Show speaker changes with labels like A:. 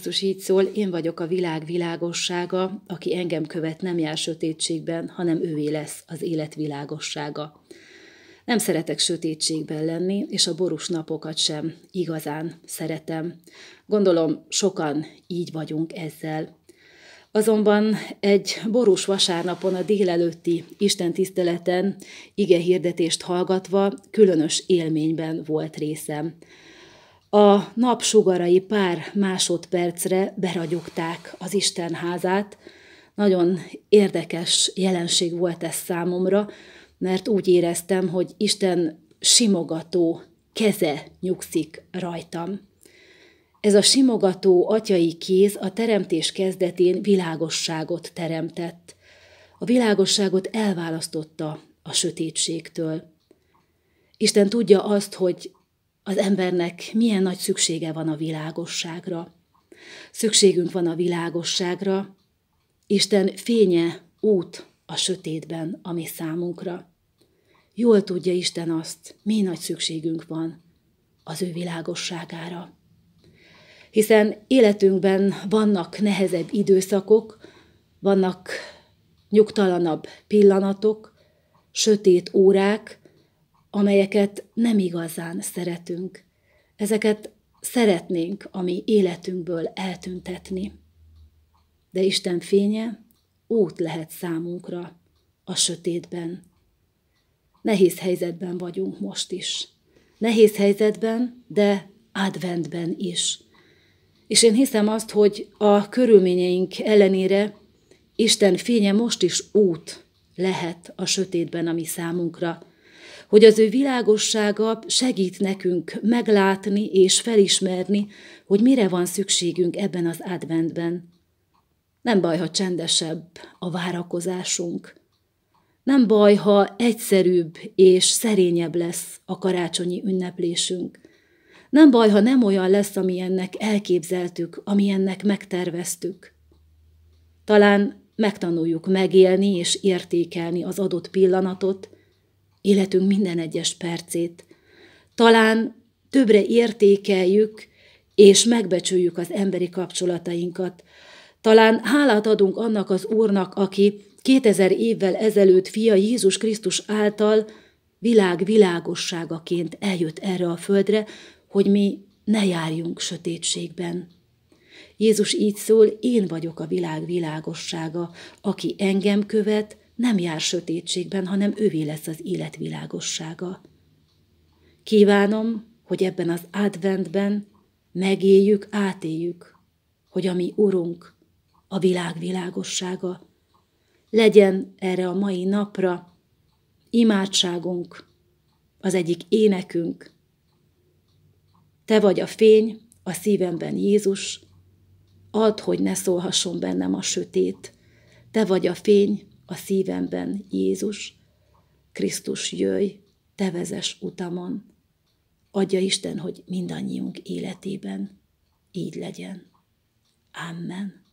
A: Krisztus így szól, én vagyok a világ világossága, aki engem követ, nem jár sötétségben, hanem ővé lesz az élet világossága. Nem szeretek sötétségben lenni, és a borús napokat sem igazán szeretem. Gondolom, sokan így vagyunk ezzel. Azonban egy borús vasárnapon a délelőtti Isten tiszteleten ige hirdetést hallgatva különös élményben volt részem. A napsugarai pár másodpercre beragyogták az Isten házát. Nagyon érdekes jelenség volt ez számomra, mert úgy éreztem, hogy Isten simogató keze nyugszik rajtam. Ez a simogató atyai kéz a teremtés kezdetén világosságot teremtett. A világosságot elválasztotta a sötétségtől. Isten tudja azt, hogy az embernek milyen nagy szüksége van a világosságra. Szükségünk van a világosságra, Isten fénye, út a sötétben, ami számunkra. Jól tudja Isten azt, mi nagy szükségünk van az ő világosságára. Hiszen életünkben vannak nehezebb időszakok, vannak nyugtalanabb pillanatok, sötét órák, amelyeket nem igazán szeretünk. Ezeket szeretnénk a mi életünkből eltüntetni. De Isten fénye út lehet számunkra a sötétben. Nehéz helyzetben vagyunk most is. Nehéz helyzetben, de adventben is. És én hiszem azt, hogy a körülményeink ellenére Isten fénye most is út lehet a sötétben, ami számunkra hogy az ő világossága segít nekünk meglátni és felismerni, hogy mire van szükségünk ebben az adventben. Nem baj, ha csendesebb a várakozásunk. Nem baj, ha egyszerűbb és szerényebb lesz a karácsonyi ünneplésünk. Nem baj, ha nem olyan lesz, amilyennek elképzeltük, amilyennek megterveztük. Talán megtanuljuk megélni és értékelni az adott pillanatot, életünk minden egyes percét. Talán többre értékeljük és megbecsüljük az emberi kapcsolatainkat. Talán hálát adunk annak az Úrnak, aki 2000 évvel ezelőtt fia Jézus Krisztus által világ világosságaként eljött erre a földre, hogy mi ne járjunk sötétségben. Jézus így szól, én vagyok a világ világossága, aki engem követ, nem jár sötétségben, hanem ővé lesz az élet világossága. Kívánom, hogy ebben az adventben megéljük, átéljük, hogy a mi Urunk, a világ világossága, legyen erre a mai napra imádságunk, az egyik énekünk. Te vagy a fény a szívemben, Jézus, add, hogy ne szólhasson bennem a sötét. Te vagy a fény a szívemben, Jézus, Krisztus jöjj, te vezes utamon. Adja Isten, hogy mindannyiunk életében így legyen. Amen.